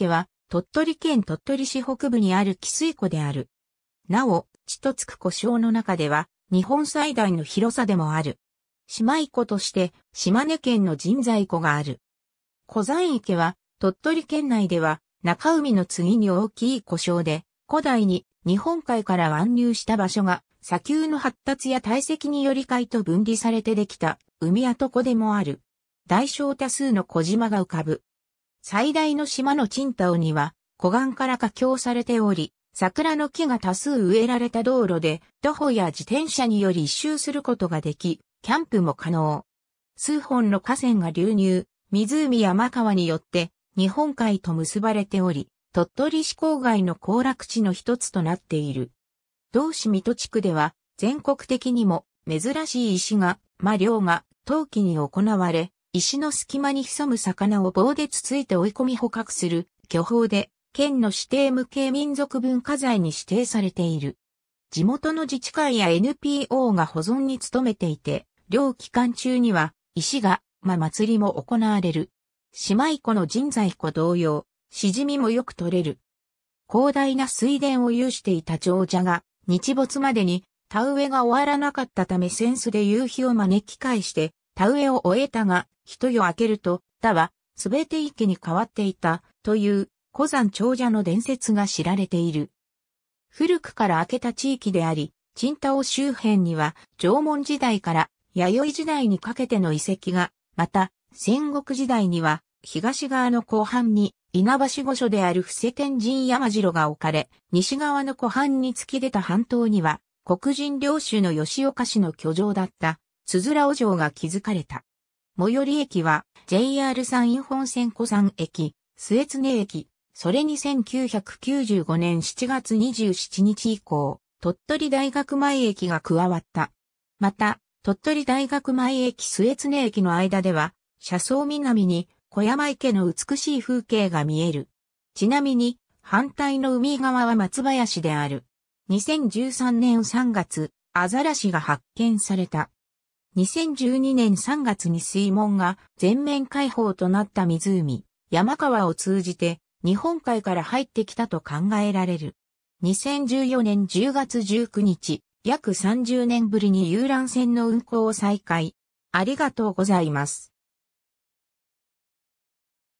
家は、鳥取県鳥取市北部にある汽水湖である。なお、地とつく湖礁の中では、日本最大の広さでもある。姉妹湖として、島根県の人材湖がある。湖山池は、鳥取県内では、中海の次に大きい湖礁で、古代に日本海から湾流した場所が、砂丘の発達や堆積により海と分離されてできた海跡湖でもある。大小多数の小島が浮かぶ。最大の島のチンタオには、湖岸から架橋されており、桜の木が多数植えられた道路で、徒歩や自転車により一周することができ、キャンプも可能。数本の河川が流入、湖山川によって、日本海と結ばれており、鳥取市郊外の行楽地の一つとなっている。同市水戸地区では、全国的にも珍しい石が、魔漁が、冬季に行われ、石の隙間に潜む魚を棒でつついて追い込み捕獲する、巨法で、県の指定無形民族文化財に指定されている。地元の自治会や NPO が保存に努めていて、両期間中には、石が、ま祭りも行われる。姉妹湖の人材湖同様、しじみもよく取れる。広大な水田を有していた長者が、日没までに、田植えが終わらなかったためセンスで夕日を招き返して、田植えを終えたが、一夜明けると、田は、すべて池に変わっていた、という、古山長者の伝説が知られている。古くから明けた地域であり、チ田タ周辺には、縄文時代から弥生時代にかけての遺跡が、また、戦国時代には、東側の後半に、稲橋御所である伏せ天神山城が置かれ、西側の湖畔に突き出た半島には、黒人領主の吉岡氏の居城だった鈴づらお城が築かれた。最寄り駅は JR 山陰本線古山駅、末常駅、それに1995年7月27日以降、鳥取大学前駅が加わった。また、鳥取大学前駅末常駅の間では、車窓南に小山池の美しい風景が見える。ちなみに、反対の海側は松林である。2013年3月、アザラシが発見された。2012年3月に水門が全面開放となった湖、山川を通じて日本海から入ってきたと考えられる。2014年10月19日、約30年ぶりに遊覧船の運航を再開。ありがとうございます。